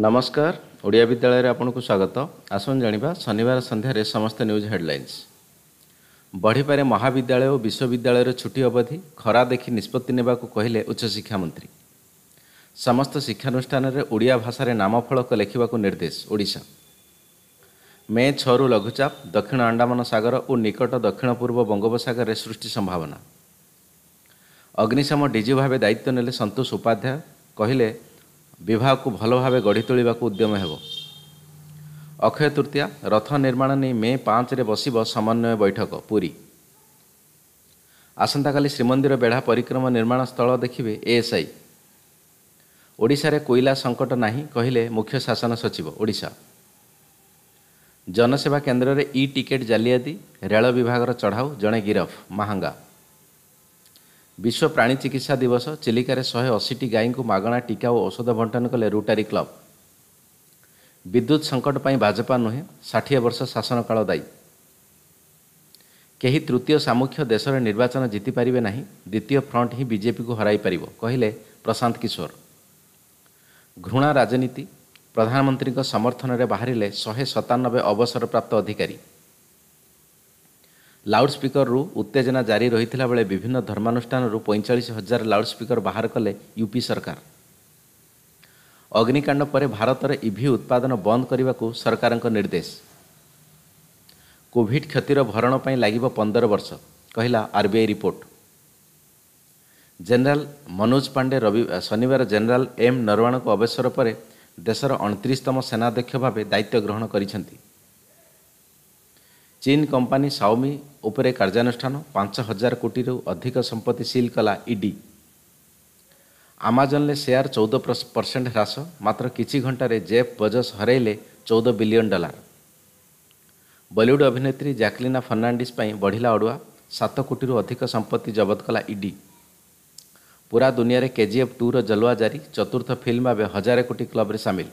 ନମସ୍କାର ଓଡ଼ିଆ ବିଦ୍ୟାଳୟରେ ଆପଣଙ୍କୁ ସ୍ୱାଗତ ଆସନ୍ତୁ ଜାଣିବା ଶନିବାର ସନ୍ଧ୍ୟାରେ ସମସ୍ତ ନ୍ୟୁଜ୍ ହେଡ଼ଲାଇନ୍ସ ବଢ଼ିପାରେ ମହାବିଦ୍ୟାଳୟ ଓ ବିଶ୍ୱବିଦ୍ୟାଳୟର ଛୁଟି ଅବଧି ଖରା ଦେଖି ନିଷ୍ପତ୍ତି ନେବାକୁ କହିଲେ ଉଚ୍ଚଶିକ୍ଷାମନ୍ତ୍ରୀ ସମସ୍ତ ଶିକ୍ଷାନୁଷ୍ଠାନରେ ଓଡ଼ିଆ ଭାଷାରେ ନାମଫଳକ ଲେଖିବାକୁ ନିର୍ଦ୍ଦେଶ ଓଡ଼ିଶା ମେ ଛଅରୁ ଲଘୁଚାପ ଦକ୍ଷିଣ ଆଣ୍ଡାମାନ ସାଗର ଓ ନିକଟ ଦକ୍ଷିଣ ପୂର୍ବ ବଙ୍ଗୋପସାଗରରେ ସୃଷ୍ଟି ସମ୍ଭାବନା ଅଗ୍ନିଶମ ଡିଜି ଭାବେ ଦାୟିତ୍ୱ ନେଲେ ସନ୍ତୋଷ ଉପାଧ୍ୟାୟ କହିଲେ ବିବାହକୁ ଭଲ ଭାବେ ଗଢ଼ି ତୋଳିବାକୁ ଉଦ୍ୟମ ହେବ ଅକ୍ଷୟ ତୃତୀୟା ରଥ ନିର୍ମାଣ ନେଇ ମେ ପାଞ୍ଚରେ ବସିବ ସମନ୍ୱୟ ବୈଠକ ପୁରୀ ଆସନ୍ତାକାଲି ଶ୍ରୀମନ୍ଦିର ବେଢ଼ା ପରିକ୍ରମା ନିର୍ମାଣ ସ୍ଥଳ ଦେଖିବେ ଏଏସ୍ଆଇ ଓଡ଼ିଶାରେ କୋଇଲା ସଙ୍କଟ ନାହିଁ କହିଲେ ମୁଖ୍ୟ ଶାସନ ସଚିବ ଓଡ଼ିଶା ଜନସେବା କେନ୍ଦ୍ରରେ ଇ ଟିକେଟ୍ ଜାଲିଆତି ରେଳ ବିଭାଗର ଚଢ଼ାଉ ଜଣେ ଗିରଫ ମାହାଙ୍ଗା ବିଶ୍ୱ ପ୍ରାଣୀ ଚିକିତ୍ସା ଦିବସ ଚିଲିକାରେ ଶହେ ଅଶୀଟି ଗାଈଙ୍କୁ ମାଗଣା ଟିକା ଓ ଔଷଧ ବଣ୍ଟନ କଲେ ରୋଟାରୀ କ୍ଲବ ବିଦ୍ୟୁତ୍ ସଙ୍କଟ ପାଇଁ ଭାଜପା ନୁହେଁ ଷାଠିଏ ବର୍ଷ ଶାସନ କାଳ ଦାୟୀ କେହି ତୃତୀୟ ସାମୁଖ୍ୟ ଦେଶରେ ନିର୍ବାଚନ ଜିତିପାରିବେ ନାହିଁ ଦ୍ୱିତୀୟ ଫ୍ରଣ୍ଟ ହିଁ ବିଜେପିକୁ ହରାଇ ପାରିବ କହିଲେ ପ୍ରଶାନ୍ତ କିଶୋର ଘୃଣା ରାଜନୀତି ପ୍ରଧାନମନ୍ତ୍ରୀଙ୍କ ସମର୍ଥନରେ ବାହାରିଲେ ଶହେ ସତାନବେ ଅବସରପ୍ରାପ୍ତ ଅଧିକାରୀ ଲାଉଡ଼ସ୍ପିକରରୁ ଉତ୍ତେଜନା ଜାରି ରହିଥିଲା ବେଳେ ବିଭିନ୍ନ ଧର୍ମାନୁଷ୍ଠାନରୁ ପଇଁଚାଳିଶ ହଜାର ଲାଉଡ଼ସ୍ପିକର ବାହାର କଲେ ୟୁପି ସରକାର ଅଗ୍ନିକାଣ୍ଡ ପରେ ଭାରତରେ ଇଭି ଉତ୍ପାଦନ ବନ୍ଦ କରିବାକୁ ସରକାରଙ୍କ ନିର୍ଦ୍ଦେଶ କୋଭିଡ କ୍ଷତିର ଭରଣ ପାଇଁ ଲାଗିବ ପନ୍ଦର ବର୍ଷ କହିଲା RBI report general Manoj Pande ରବି ଶନିବାର ଜେନେରାଲ ଏମ୍ ନରୱାଣଙ୍କ ଅବସର ପରେ ଦେଶର ଅଣତିରିଶତମ ସେନାଧ୍ୟକ୍ଷ ଭାବେ ଦାୟିତ୍ୱ ଗ୍ରହଣ କରିଛନ୍ତି ଚୀନ କମ୍ପାନୀ ସାଓମି ଉପରେ କାର୍ଯ୍ୟାନୁଷ୍ଠାନ ପାଞ୍ଚ ହଜାର କୋଟିରୁ ଅଧିକ ସମ୍ପତ୍ତି ସିଲ୍ କଲା ଇଡି ଆମାଜନରେ ସେୟାର ଚଉଦ ପରସେଣ୍ଟ ହ୍ରାସ ମାତ୍ର କିଛି ଘଣ୍ଟାରେ ଜେଫ୍ ବଜସ୍ ହରାଇଲେ ଚଉଦ ବିଲିଅନ୍ ଡଲାର ବଲିଉଡ୍ ଅଭିନେତ୍ରୀ ଜ୍ୟାକଲିନା ଫର୍ଣ୍ଣାଣ୍ଡିସ୍ ପାଇଁ ବଢ଼ିଲା ଅଡ଼ୁଆ ସାତ କୋଟିରୁ ଅଧିକ ସମ୍ପତ୍ତି ଜବତ କଲା ଇଡି ପୁରା ଦୁନିଆରେ କେଜିଏଫ୍ ଟୁର ଜଲୁଆ ଜାରି ଚତୁର୍ଥ ଫିଲ୍ମ ଭାବେ ହଜାରେ କୋଟି କ୍ଲବ୍ରେ ସାମିଲ